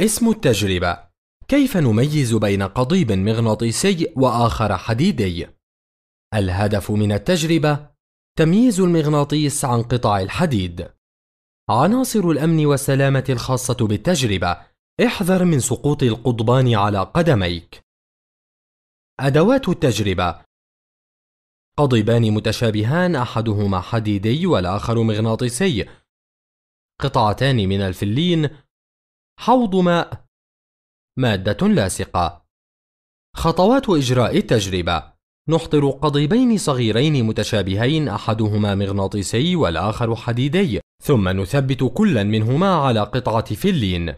اسم التجربة كيف نميز بين قضيب مغناطيسي وآخر حديدي؟ الهدف من التجربة تمييز المغناطيس عن قطع الحديد. عناصر الأمن والسلامة الخاصة بالتجربة احذر من سقوط القضبان على قدميك. أدوات التجربة قضيبان متشابهان أحدهما حديدي والآخر مغناطيسي. قطعتان من الفلين حوض ماء مادة لاصقة خطوات إجراء التجربة نحضر قضيبين صغيرين متشابهين أحدهما مغناطيسي والآخر حديدي ثم نثبت كلا منهما على قطعة فلين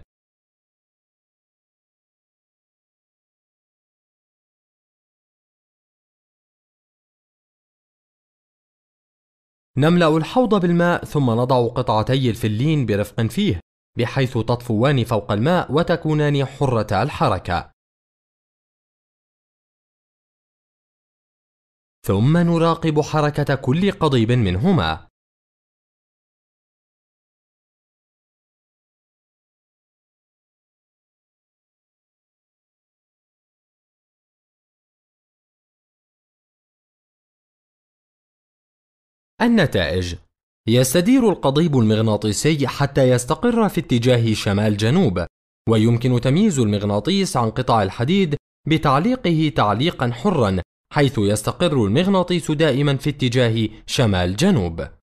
نملأ الحوض بالماء ثم نضع قطعتي الفلين برفق فيه بحيث تطفوان فوق الماء وتكونان حرة الحركة. ثم نراقب حركة كل قضيب منهما. النتائج يستدير القضيب المغناطيسي حتى يستقر في اتجاه شمال جنوب ويمكن تمييز المغناطيس عن قطع الحديد بتعليقه تعليقا حرا حيث يستقر المغناطيس دائما في اتجاه شمال جنوب